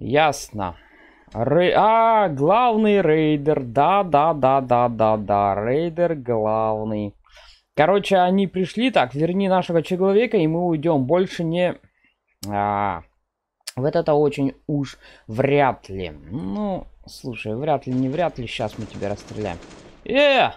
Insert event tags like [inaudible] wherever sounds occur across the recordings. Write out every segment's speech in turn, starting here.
Ясно. Ры... А, главный рейдер. Да, да, да, да, да, да. Рейдер главный. Короче, они пришли. Так, верни нашего человека, и мы уйдем. Больше не... А, вот это очень уж вряд ли. Ну, слушай, вряд ли, не вряд ли. Сейчас мы тебя расстреляем. Э!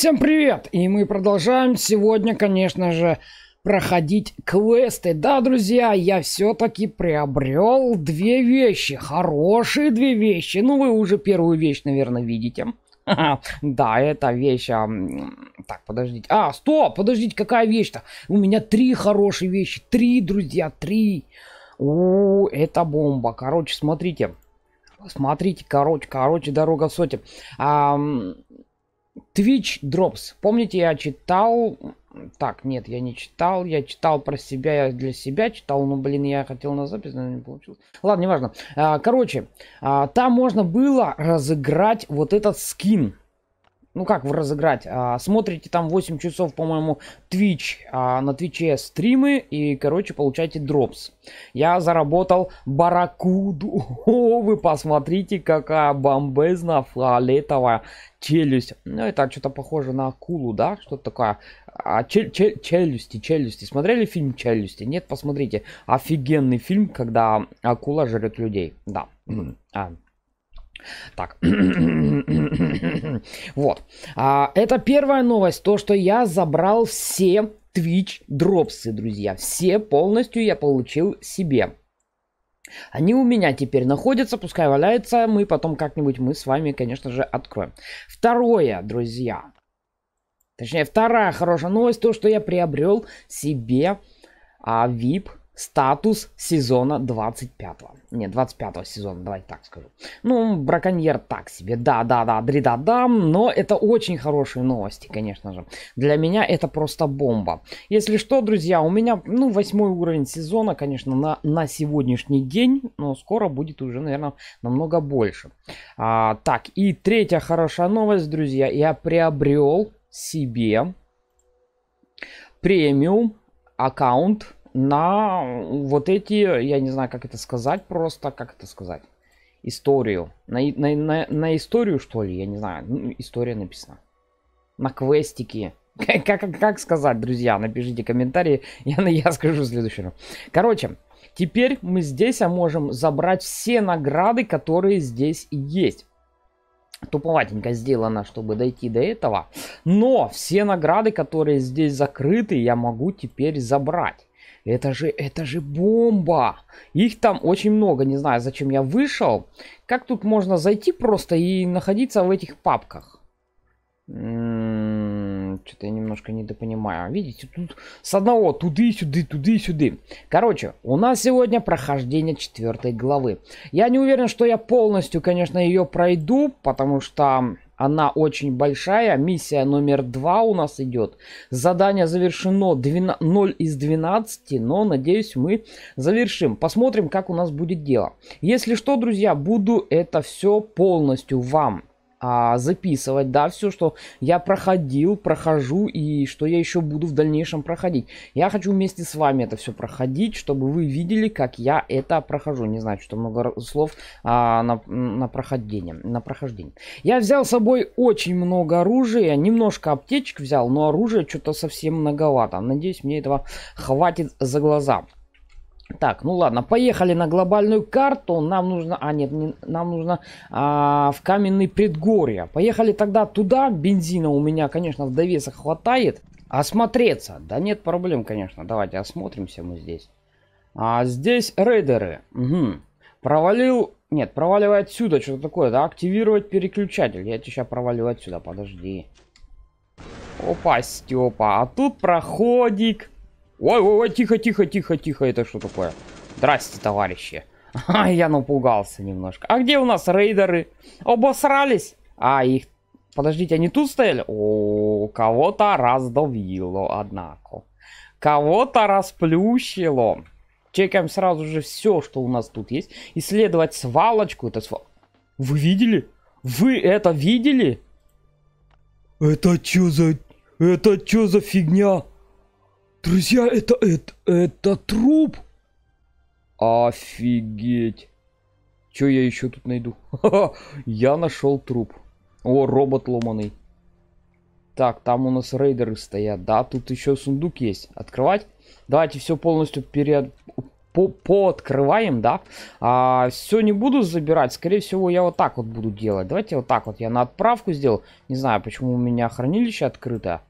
Всем привет! И мы продолжаем сегодня, конечно же, проходить квесты. Да, друзья, я все-таки приобрел две вещи. Хорошие две вещи. Ну, вы уже первую вещь, наверное, видите. [laughs] Да, это вещь... А... Так, подождите. А, стоп, подождите, какая вещь-то? У меня три хорошие вещи. Три, друзья, три. О, это бомба. Короче, смотрите. Смотрите, короче, короче, дорога в соте. Twitch Drops. Помните, я читал... Так, нет, я не читал. Я читал про себя, я для себя читал. Ну, блин, я хотел на запись, но не получилось. Ладно, неважно. А, короче, а, там можно было разыграть вот этот скин ну как вы разыграть, а, смотрите там 8 часов, по-моему, Twitch, а, на Твиче стримы и, короче, получаете дропс. Я заработал баракуду, О, вы посмотрите, какая бомбезна фиолетовая челюсть. Ну, это что-то похоже на акулу, да? Что-то такое. А, чел чел челюсти, челюсти. Смотрели фильм «Челюсти»? Нет, посмотрите. Офигенный фильм, когда акула жрет людей. Да. а. Так. вот. А, это первая новость. То, что я забрал все Twitch дропсы, друзья. Все полностью я получил себе. Они у меня теперь находятся, пускай валяются. Мы потом как-нибудь мы с вами, конечно же, откроем. Второе, друзья. Точнее, вторая хорошая новость. То, что я приобрел себе а, VIP статус сезона 25. Не, 25 сезона, давайте так скажу. Ну, браконьер так себе, да-да-да, дридадам, но это очень хорошие новости, конечно же. Для меня это просто бомба. Если что, друзья, у меня, ну, восьмой уровень сезона, конечно, на, на сегодняшний день, но скоро будет уже, наверное, намного больше. А, так, и третья хорошая новость, друзья, я приобрел себе премиум аккаунт на вот эти, я не знаю, как это сказать просто, как это сказать, историю. На, на, на, на историю, что ли, я не знаю, ну, история написана. На квестики. [laughs] Как, как, как сказать, друзья, напишите комментарии, [laughs] я, я скажу в следующий Короче, теперь мы здесь а можем забрать все награды, которые здесь есть туповатенько сделано, чтобы дойти до этого. Но все награды, которые здесь закрыты, я могу теперь забрать. Это же, это же бомба! Их там очень много, не знаю, зачем я вышел. Как тут можно зайти просто и находиться в этих папках? М-м, Что-то я немножко недопонимаю. Видите, тут с одного туды, сюды, туды, сюды. Короче, у нас сегодня прохождение четвертой главы. Я не уверен, что я полностью, конечно, ее пройду, потому что она очень большая. Миссия номер 2 у нас идет. Задание завершено 12, 0 из 12, но надеюсь мы завершим. Посмотрим, как у нас будет дело. Если что, друзья, буду это все полностью вам а, записывать, да, все, что я проходил, прохожу и что я еще буду в дальнейшем проходить. Я хочу вместе с вами это все проходить, чтобы вы видели, как я это прохожу. Не знаю, что много слов а, на, на прохождение, на прохождение. Я взял с собой очень много оружия, немножко аптечек взял, но оружие что-то совсем многовато. Надеюсь, мне этого хватит за глаза. Так, ну ладно, поехали на глобальную карту. Нам нужно... А, нет, не, нам нужно а, в каменный предгорье. Поехали тогда туда. Бензина у меня, конечно, в довесах хватает. Осмотреться. Да нет проблем, конечно. Давайте осмотримся мы здесь. А здесь рейдеры. Угу. Провалил... Нет, проваливай отсюда. Что-то такое, да? Активировать переключатель. Я тебя сейчас провалю отсюда. Подожди. Опа, Степа. А тут проходик. Ой, ой, ой, тихо, тихо, тихо, тихо, это что такое? Здрасте, товарищи. [laughs] я напугался немножко. А где у нас рейдеры? Обосрались? А, их... Подождите, они тут стояли? О, кого-то раздавило, однако. Кого-то расплющило. Чекаем сразу же все, что у нас тут есть. Исследовать свалочку. Это свал... Вы видели? Вы это видели? Это что за... Это что за фигня? Друзья, это, это, это труп. Офигеть. Что я еще тут найду? [laughs] я нашел труп. О, робот ломанный. Так, там у нас рейдеры стоят. Да, тут еще сундук есть. Открывать? Давайте все полностью перед По пооткрываем, да? А, все не буду забирать. Скорее всего, я вот так вот буду делать. Давайте вот так вот. Я на отправку сделал. Не знаю, почему у меня хранилище открыто.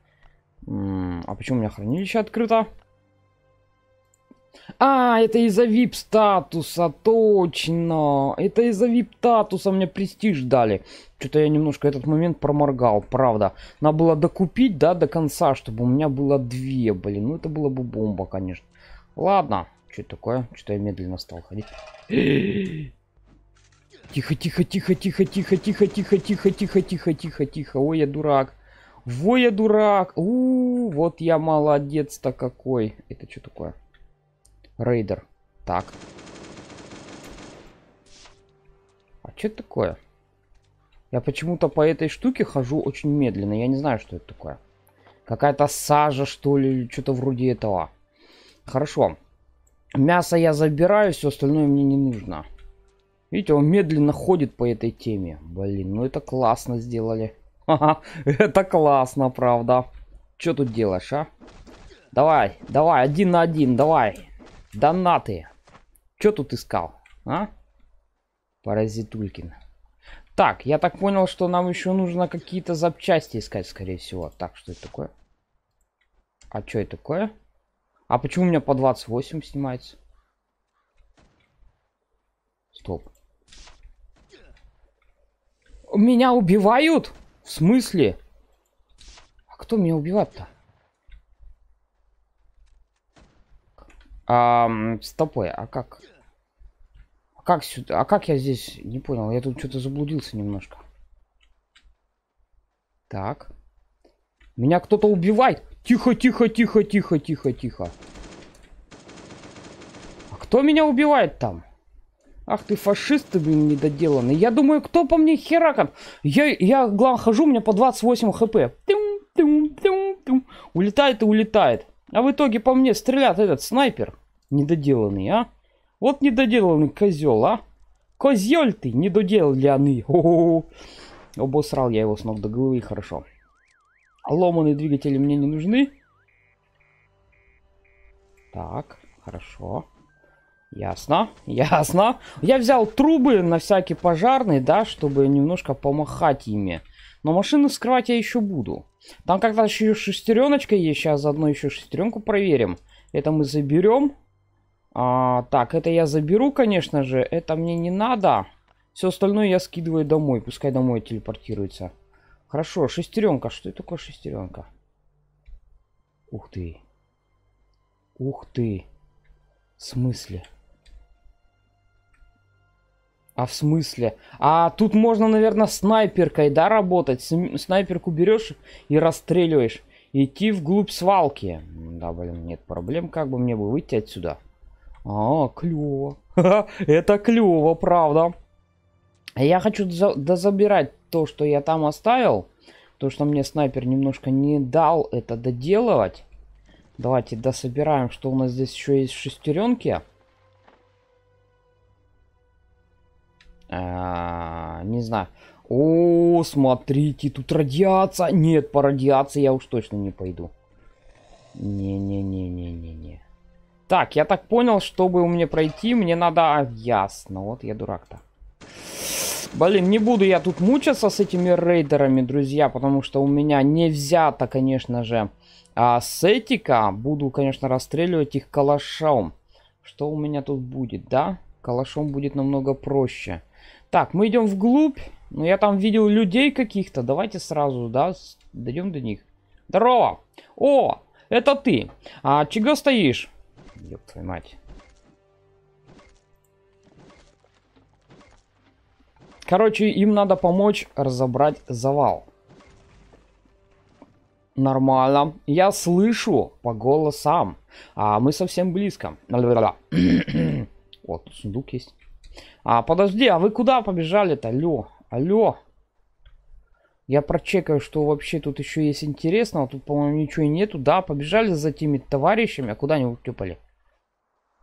А почему у меня хранилище открыто? А, это из-за VIP статуса, точно. Это из-за VIP статуса мне престиж дали. Что-то я немножко этот момент проморгал, правда. Надо было докупить, да, до конца, чтобы у меня было две, блин. Ну это было бы бомба, конечно. Ладно, что такое? Что-то я медленно стал ходить. Тихо, тихо, тихо, тихо, тихо, тихо, тихо, тихо, тихо, тихо, тихо, тихо. Ой, я дурак. Во я дурак. У, -у, -у вот я молодец-то какой. Это что такое? Рейдер. Так. А что это такое? Я почему-то по этой штуке хожу очень медленно. Я не знаю, что это такое. Какая-то сажа, что ли, что-то вроде этого. Хорошо. Мясо я забираю, все остальное мне не нужно. Видите, он медленно ходит по этой теме. Блин, ну это классно сделали. [laughs] это классно, правда. Что тут делаешь, а? Давай, давай, один на один, давай. Донаты. Что тут искал, а? Паразитулькин. Так, я так понял, что нам еще нужно какие-то запчасти искать, скорее всего. Так, что это такое? А что это такое? А почему у меня по 28 снимается? Стоп. Меня убивают? В смысле? А кто меня убивает-то? А, стопой, а как? А как сюда? А как я здесь? Не понял, я тут что-то заблудился немножко. Так. Меня кто-то убивает. Тихо, тихо, тихо, тихо, тихо, тихо. А кто меня убивает там? Ах ты фашист, блин, недоделанный. Я думаю, кто по мне херакан? Я, я главное, хожу, у меня по 28 хп. Тюм, тюм, тюм, тюм. Улетает и улетает. А в итоге по мне стрелят этот снайпер. Недоделанный, а? Вот недоделанный козел, а? Козель ты, недоделанный. О Обосрал я его с ног до головы, хорошо. Ломанные двигатели мне не нужны. Так, хорошо. Хорошо. Ясно, [laughs] ясно. Я взял трубы на всякий пожарный, да, чтобы немножко помахать ими. Но машины скрывать я еще буду. Там как-то еще шестереночка есть. Сейчас заодно еще шестеренку проверим. Это мы заберем. А, так, это я заберу, конечно же. Это мне не надо. Все остальное я скидываю домой. Пускай домой телепортируется. Хорошо, шестеренка. Что это такое шестеренка? Ух ты. Ух ты. В смысле? А в смысле? А тут можно, наверное, снайперкой, да, работать? Снайперку берешь и расстреливаешь. Идти вглубь свалки. Да, блин, нет проблем, как бы мне бы выйти отсюда. А, клево. Это клево, правда. Я хочу дозабирать то, что я там оставил. То, что мне снайпер немножко не дал это доделывать. Давайте дособираем, что у нас здесь еще есть шестеренки. А, не знаю. О, смотрите, тут радиация. Нет, по радиации я уж точно не пойду. Не-не-не-не-не-не. Так, я так понял, чтобы у меня пройти, мне надо... А, ясно, вот я дурак-то. Блин, не буду я тут мучаться с этими рейдерами, друзья, потому что у меня не взято, конечно же, а, сетика. Буду, конечно, расстреливать их калашом. Что у меня тут будет, да? Калашом будет намного проще. Так, мы идем вглубь. Ну, я там видел людей каких-то. Давайте сразу, да, дойдем до них. Здорово! О, это ты. А чего стоишь? Ёб твою мать. Короче, им надо помочь разобрать завал. Нормально. Я слышу по голосам. А мы совсем близко. [clears throat] Вот, сундук есть. А, подожди, а вы куда побежали-то? Алло, алло. Я прочекаю, что вообще тут еще есть интересного. Тут, по-моему, ничего и нету. Да, побежали за теми товарищами, а куда они тюпали.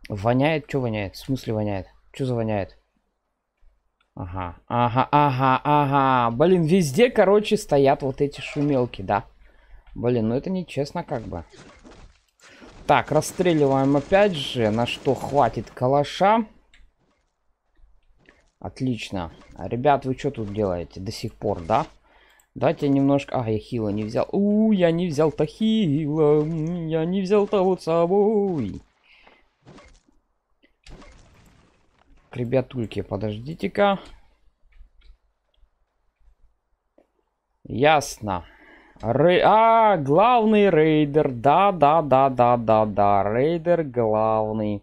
Воняет, что воняет? В смысле воняет? Что за воняет? Ага, ага, ага, ага. Блин, везде, короче, стоят вот эти шумелки, да. Блин, ну это нечестно как бы. Так, расстреливаем опять же, на что хватит калаша. Отлично. А, ребят, вы что тут делаете до сих пор, да? Дайте немножко... А, я хила не взял. У, я не взял-то хила. Я не взял того с собой. К ребятульке, подождите-ка. Ясно. Ры... А, главный рейдер. Да, да, да, да, да, да. Рейдер главный.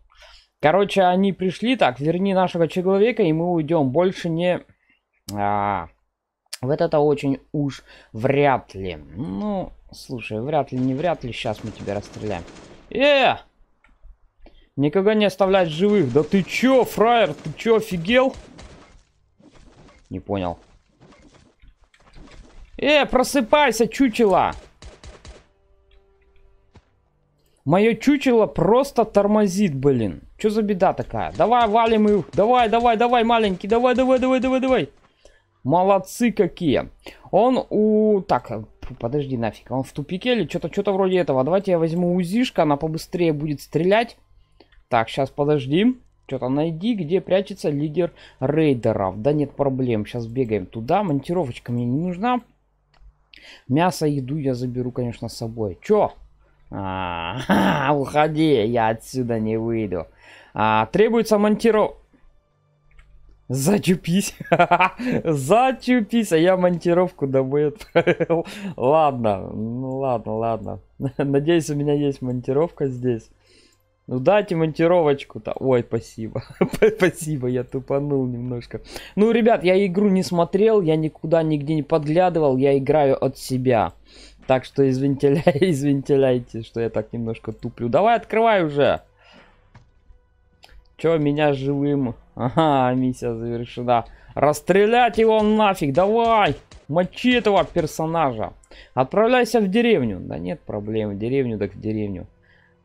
Короче, они пришли, так, верни нашего человека, и мы уйдем. Больше не... А, вот это очень уж вряд ли. Ну, слушай, вряд ли, не вряд ли, сейчас мы тебя расстреляем. Э! Никого не оставлять живых. Да ты чё, фраер, ты чё, офигел? Не понял. Э, просыпайся, чучело! Мое чучело просто тормозит, блин. Что за беда такая? Давай, валим их. Давай, давай, давай, маленький. Давай, давай, давай, давай, давай. Молодцы какие. Он у... Так, подожди нафиг. Он в тупике или что-то что-то вроде этого. Давайте я возьму УЗИшка, она побыстрее будет стрелять. Так, сейчас подожди. Что-то найди, где прячется лидер рейдеров. Да нет проблем, сейчас бегаем туда. Монтировочка мне не нужна. Мясо, еду я заберу, конечно, с собой. Чё? А, -а, [laughs] -а уходи, я отсюда не выйду. А, требуется монтиров... Зачупись. [laughs] Зачупись, а я монтировку домой [laughs] ладно, ну ладно, ладно. Надеюсь, у меня есть монтировка здесь. Ну дайте монтировочку-то. Ой, спасибо. спасибо, я тупанул немножко. Ну, ребят, я игру не смотрел, я никуда нигде не подглядывал, я играю от себя. Так что извините, [laughs] извините, что я так немножко туплю. Давай открывай уже. Чё меня живым? Ага, миссия завершена. Расстрелять его нафиг, давай! Мочи этого персонажа. Отправляйся в деревню. Да нет проблем, в деревню так в деревню.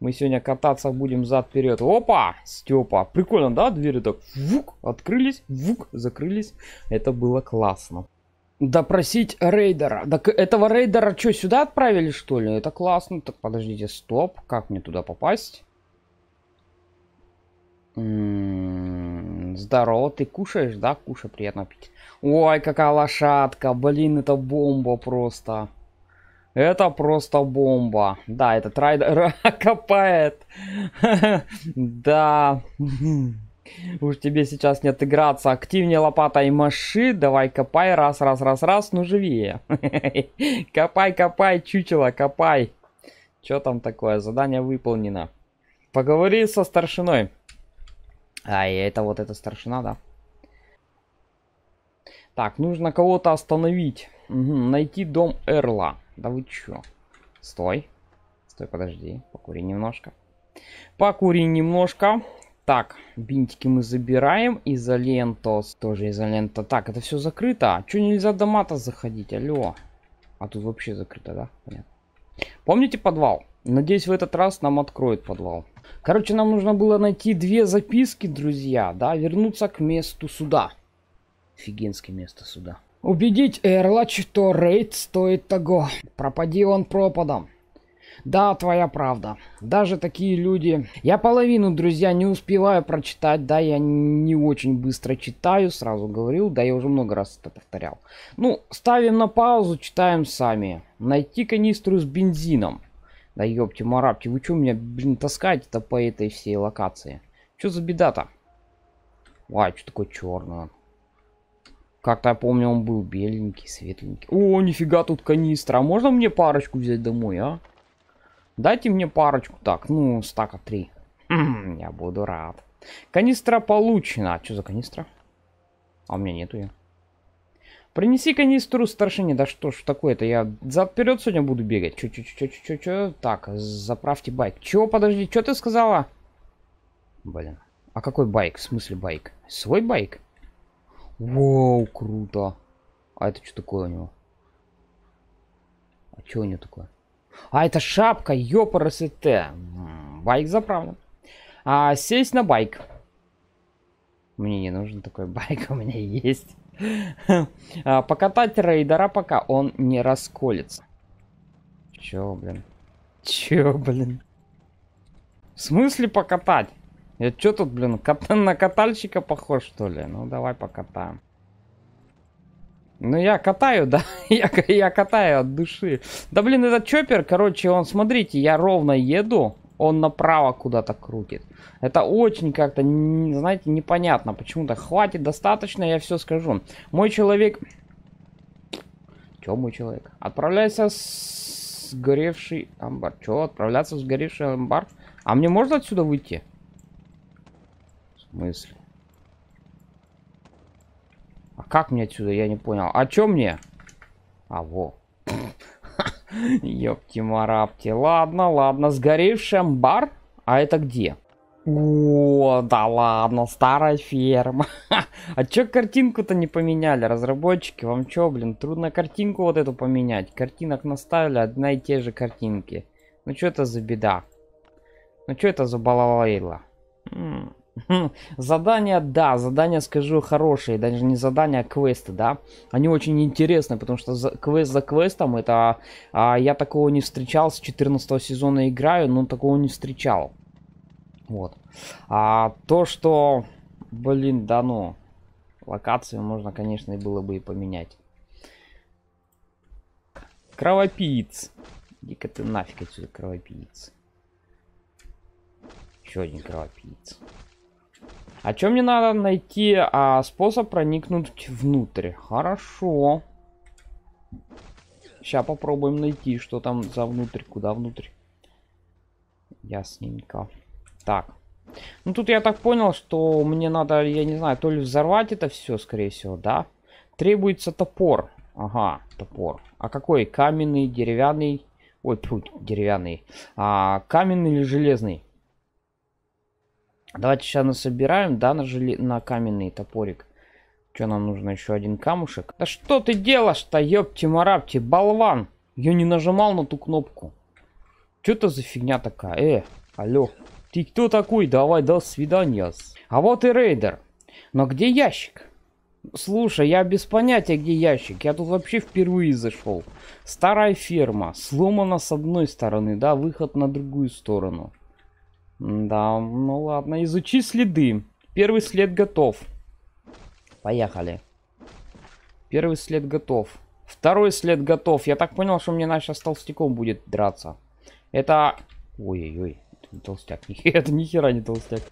Мы сегодня кататься будем зад вперед. Опа, Степа. Прикольно, да? Двери так вук, открылись, вук, закрылись. Это было классно. Допросить рейдера. Так этого рейдера что, сюда отправили, что ли? Это классно. Так, подождите, стоп. Как мне туда попасть? М -м -м, здорово, ты кушаешь, да? Кушай, приятно пить. Ой, какая лошадка. Блин, это бомба просто. Это просто бомба. Да, этот райдер [laughs] копает. [laughs] Да. Уж тебе сейчас не отыграться. Активнее лопатой маши. Давай копай. Раз, раз, раз, раз. Ну живее. [laughs] Копай, копай, чучело, копай. Что там такое? Задание выполнено. Поговори со старшиной. А, и это вот эта старшина, да? Так, нужно кого-то остановить. Угу, найти дом Эрла. Да вы чё? Стой. Стой, подожди. Покури немножко. Покури немножко. Так, бинтики мы забираем. Изолента, тоже изолента. Так, это все закрыто. А Че нельзя до мата заходить? Алло. А тут вообще закрыто, да? Понятно. Помните подвал? Надеюсь, в этот раз нам откроет подвал. Короче, нам нужно было найти две записки, друзья, да, вернуться к месту суда. Офигенское место суда. Убедить Эрла, что рейд стоит того. Пропади он пропадом. Да, твоя правда. Даже такие люди... Я половину, друзья, не успеваю прочитать. Да, я не очень быстро читаю, сразу говорил. Да, я уже много раз это повторял. Ну, ставим на паузу, читаем сами. Найти канистру с бензином. Да ёпти, марапти, вы чё меня, блин, таскаете-то по этой всей локации? Чё за беда-то? Ай, чё такое чёрное? Как-то я помню, он был беленький, светленький. О, нифига тут канистра. А можно мне парочку взять домой, а? Дайте мне парочку. Так, ну, стака 3. Я буду рад. Канистра получена. А что за канистра? А у меня нету ее. Принеси канистру старшине. Да что ж такое-то? Я заперед сегодня буду бегать. че, че, че, че, че, че, Так, заправьте байк. Чё, подожди, что ты сказала? Блин. А какой байк? В смысле байк? Свой байк? Вау, круто. А это что такое у него? А что у него такое? А это шапка, ёпарасете. Байк заправлен. А сесть на байк. Мне не нужен такой [laughs] байк, у меня есть. а, покатать рейдера, пока он не расколется. Чё, блин? Чё, блин? В смысле покатать? Я чё тут, блин, кат [laughs] на катальщика похож, что ли? Ну, давай покатаем. Ну, я катаю, [laughs] да, я, я катаю от души. Да, блин, этот чоппер, короче, он, смотрите, я ровно еду, он направо куда-то крутит. Это очень как-то, знаете, непонятно почему-то. Хватит, достаточно, я все скажу. Мой человек... Че мой человек? Отправляйся с сгоревший амбар. Че, отправляться с сгоревший амбар? А мне можно отсюда выйти? В смысле? как мне отсюда? Я не понял. А чё мне? А, во. [laughs] Ёпти-марапти. Ладно, ладно. Сгоревший амбар? А это где? О, да ладно, старая ферма. [laughs] А чё картинку-то не поменяли, разработчики? Вам чё, блин, трудно картинку вот эту поменять? Картинок наставили, одна и те же картинки. Ну чё это за беда? Ну чё это за балалайла? [laughs] Задания, да, задания, скажу, хорошие, даже не задания, а квесты, да. Они очень интересны, потому что за, квест за квестом, это... А, я такого не встречал, с 14 сезона играю, но такого не встречал. Вот. А то, что... Блин, да ну. Локацию можно, конечно, и было бы и поменять. Кровопиец. Иди-ка ты нафиг отсюда, кровопиец. Еще один кровопиец. А чем мне надо найти а, способ проникнуть внутрь? Хорошо. Сейчас попробуем найти, что там за внутрь, куда внутрь. Ясненько. Так. Ну тут я так понял, что мне надо, я не знаю, то ли взорвать это все, скорее всего, да? Требуется топор. Ага, топор. А какой? Каменный, деревянный? Ой, тьфу, деревянный. А, каменный или железный? Давайте сейчас насобираем, да, нажили на каменный топорик. Что нам нужно еще один камушек? Да что ты делаешь-то, ёпти-марапти, болван! Я не нажимал на ту кнопку. Что это за фигня такая? Э, алло, ты кто такой? Давай, до свидания. А вот и рейдер. Но где ящик? Слушай, я без понятия, где ящик. Я тут вообще впервые зашел. Старая ферма. Сломана с одной стороны, да, выход на другую сторону. Да, ну ладно, изучи следы. Первый след готов. Поехали. Первый след готов. Второй след готов. Я так понял, что мне надо сейчас толстяком будет драться. Это... Ой-ой-ой. Толстяк. [laughs] Это ни хера не толстяк.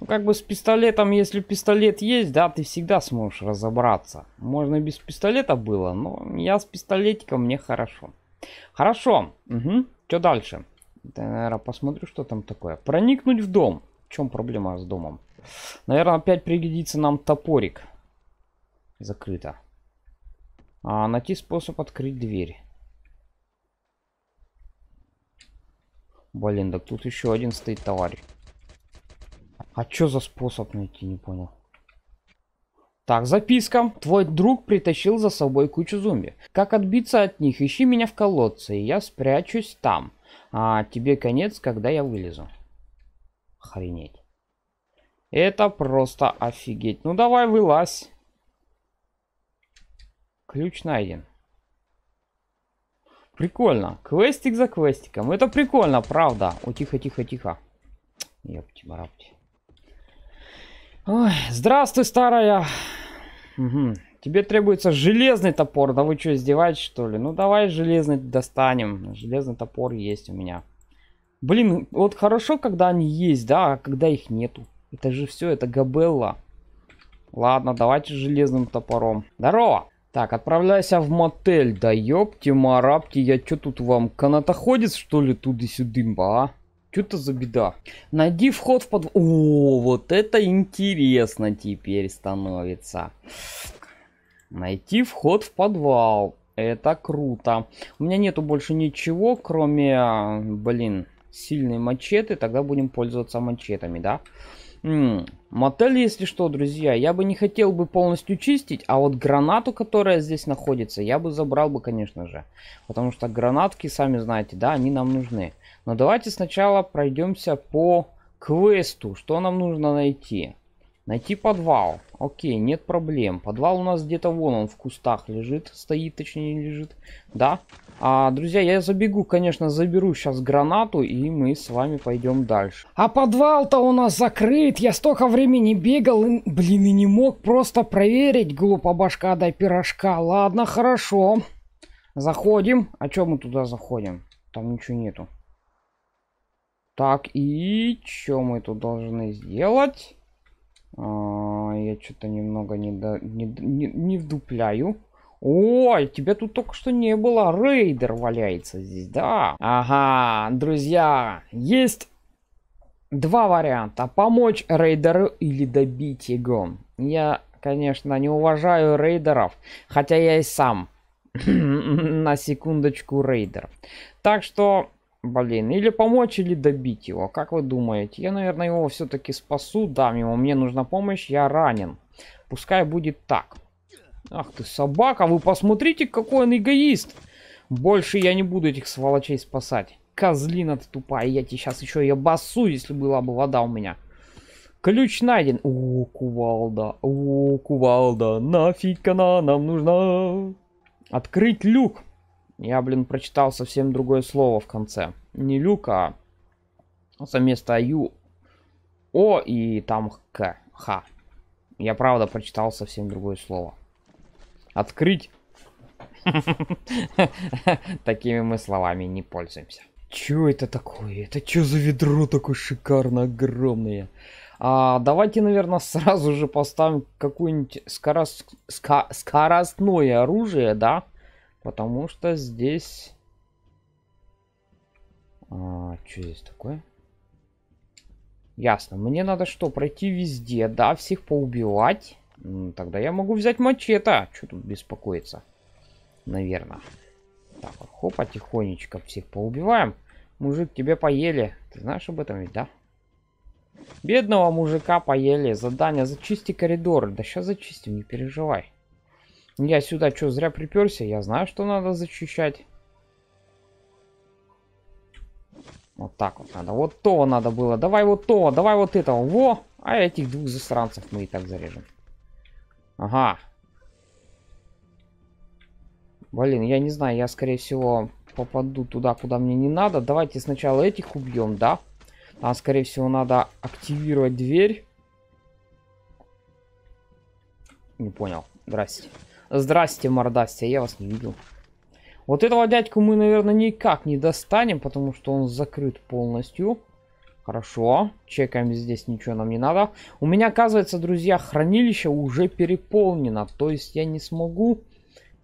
Ну, как бы с пистолетом, если пистолет есть, да, ты всегда сможешь разобраться. Можно без пистолета было, но я с пистолетиком, мне хорошо. Хорошо. Угу. Что дальше? Да, наверное, посмотрю, что там такое. Проникнуть в дом. В чем проблема с домом? Наверное, опять пригодится нам топорик. Закрыто. А, найти способ открыть дверь. Блин, да тут еще один стоит товарищ. А что за способ найти, не понял. Так, записка. Твой друг притащил за собой кучу зомби. Как отбиться от них? Ищи меня в колодце, и я спрячусь там. А тебе конец, когда я вылезу. Охренеть. Это просто офигеть. Ну давай вылазь. Ключ найден. Прикольно. Квестик за квестиком. Это прикольно, правда. О, тихо, тихо, тихо. Ёпти, барапти. Ой, здравствуй, старая. Угу. Тебе требуется железный топор. Да вы что, издеваетесь, что ли? Ну, давай железный достанем. Железный топор есть у меня. Блин, вот хорошо, когда они есть, да, а когда их нету. Это же все, это габелла. Ладно, давайте железным топором. Здорово! Так, отправляйся в мотель. Да ёпти, марабки, я чё тут вам, канатоходец, что ли, туды-сюдымба, а? Чё это за беда? Найди вход в под. О, вот это интересно теперь становится. Найти вход в подвал. Это круто. У меня нету больше ничего, кроме, блин, сильной мачете. Тогда будем пользоваться мачетами, да? М -м. Мотель, если что, друзья, я бы не хотел бы полностью чистить, а вот гранату, которая здесь находится, я бы забрал бы, конечно же. Потому что гранатки, сами знаете, да, они нам нужны. Но давайте сначала пройдемся по квесту, что нам нужно найти. Найти подвал. Окей, нет проблем. Подвал у нас где-то вон он в кустах лежит. Стоит, точнее, лежит. Да. А, друзья, я забегу, конечно, заберу сейчас гранату, и мы с вами пойдем дальше. А подвал-то у нас закрыт. Я столько времени бегал, и, блин, и не мог просто проверить. Глупо башка до пирожка. Ладно, хорошо. Заходим. А чем мы туда заходим? Там ничего нету. Так, и чё мы тут должны сделать? А, я что-то немного не, до... не, не, не вдупляю. Ой, тебя тут только что не было. Рейдер валяется здесь, да? Ага, друзья, есть два варианта. Помочь рейдеру или добить его. Я, конечно, не уважаю рейдеров, хотя я и сам [clears throat] на секундочку рейдер. Так что Блин, или помочь, или добить его. Как вы думаете? Я, наверное, его все-таки спасу, дам ему. Мне нужна помощь, я ранен. Пускай будет так. Ах ты, собака, вы посмотрите, какой он эгоист. Больше я не буду этих сволочей спасать. Козлина ты тупая, я тебе сейчас еще и обоссу, если была бы вода у меня. Ключ найден. О, кувалда, о, кувалда, нафиг она нам нужна. Открыть люк. Я, блин, прочитал совсем другое слово в конце. Не люк, а вместо ю о и там к х. Я правда прочитал совсем другое слово. Открыть. [laughs] Такими мы словами не пользуемся. Чё это такое? Это чё за ведро такое шикарно огромное? А, давайте, наверное, [laughs] сразу же поставим какое-нибудь скорост... ска... скоростное оружие, да? Потому что здесь... А, что здесь такое? Ясно. Мне надо что, пройти везде, да, всех поубивать? Тогда я могу взять мачете. А, что тут беспокоиться? Наверное. Так, вот, хоп, потихонечку всех поубиваем. Мужик, тебе поели. Ты знаешь об этом ведь, да? Бедного мужика поели. Задание, зачисти коридор. Да сейчас зачистим, не переживай. Я сюда что, зря приперся? Я знаю, что надо зачищать. Вот так вот надо. Вот то надо было. Давай вот то, давай вот этого. Во! А этих двух засранцев мы и так зарежем. Ага. Блин, я не знаю, я, скорее всего, попаду туда, куда мне не надо. Давайте сначала этих убьем, да? А, скорее всего, надо активировать дверь. Не понял. Здрасте. Здрасте, мордасте, я вас не видел. Вот этого дядьку мы, наверное, никак не достанем, потому что он закрыт полностью. Хорошо, чекаем, здесь ничего нам не надо. У меня, оказывается, друзья, хранилище уже переполнено, то есть я не смогу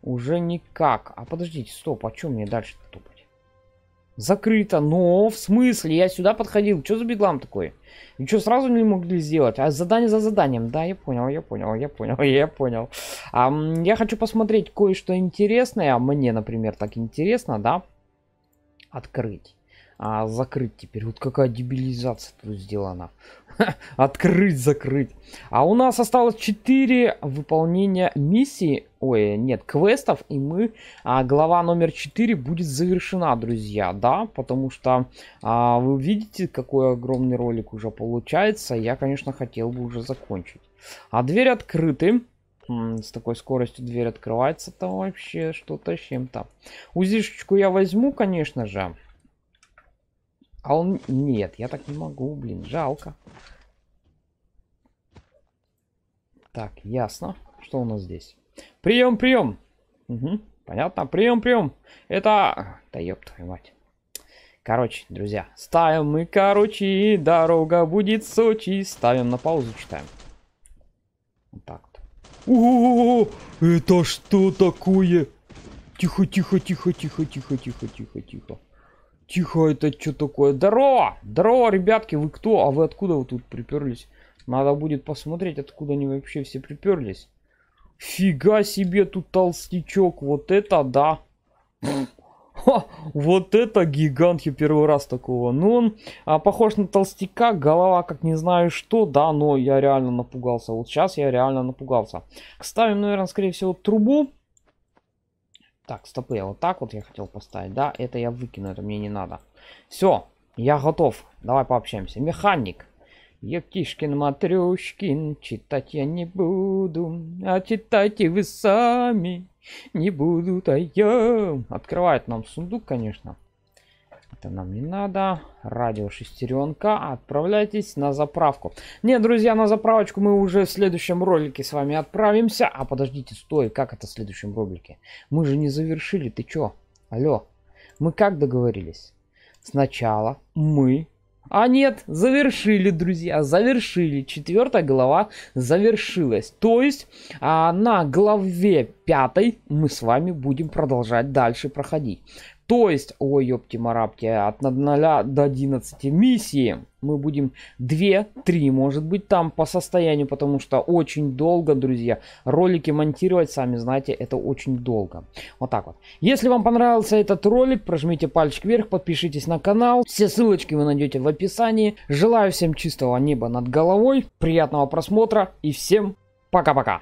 уже никак. А подождите, стоп, а что мне дальше-то Закрыто. Но в смысле? Я сюда подходил. Что за беглам такой? И что сразу не могли сделать? А задание за заданием. Да, я понял, я понял, я понял, [laughs] я понял. А, я хочу посмотреть кое-что интересное. Мне, например, так интересно, да? Открыть. А, закрыть теперь. Вот какая дебилизация тут сделана. [laughs] Открыть, закрыть. А у нас осталось 4 выполнения миссии. Ой, нет, квестов. И мы... А, глава номер 4 будет завершена, друзья. Да, потому что а, вы видите, какой огромный ролик уже получается. Я, конечно, хотел бы уже закончить. А дверь открыты. С такой скоростью дверь открывается, то вообще что-то чем-то. Узишечку я возьму, конечно же. А он... Нет, я так не могу, блин, жалко. Так, ясно. Что у нас здесь? Прием, прием. Угу, понятно. Прием, прием. Это... Да ёб твою мать. Короче, друзья, ставим мы, короче, дорога будет Сочи. Ставим на паузу, читаем. Вот так вот. О, -о, -о, это что такое? Тихо, тихо, тихо, тихо, тихо, тихо, тихо, тихо. Тихо, это что такое? Здорово! Здорово, ребятки, вы кто? А вы откуда вы тут приперлись? Надо будет посмотреть, откуда они вообще все приперлись. Фига себе тут толстячок. Вот это да. Ха, вот это гигант, я первый раз такого. Ну, он а, похож на толстяка, голова как не знаю что, да, но я реально напугался. Вот сейчас я реально напугался. Ставим, наверное, скорее всего, трубу. Так, стопы я вот так вот я хотел поставить. Да, это я выкину, это мне не надо. Все, я готов. Давай пообщаемся. Механик. Ептишкин, Матрюшкин, читать я не буду, а читайте вы сами, не буду а я. Открывает нам сундук, конечно это нам не надо. Радио шестеренка. Отправляйтесь на заправку. Не, друзья, на заправочку мы уже в следующем ролике с вами отправимся. А подождите, стой, как это в следующем ролике? Мы же не завершили, ты чё? Алё. мы как договорились? Сначала мы а нет, завершили, друзья, завершили. Четвертая глава завершилась. То есть а, на главе пятой мы с вами будем продолжать дальше проходить. То есть, ой, ёпти марабки, от 0 до 11 миссии мы будем 2-3, может быть, там по состоянию, потому что очень долго, друзья, ролики монтировать, сами знаете, это очень долго. Вот так вот. Если вам понравился этот ролик, прожмите пальчик вверх, подпишитесь на канал. Все ссылочки вы найдете в описании. Желаю всем чистого неба над головой, приятного просмотра и всем пока-пока.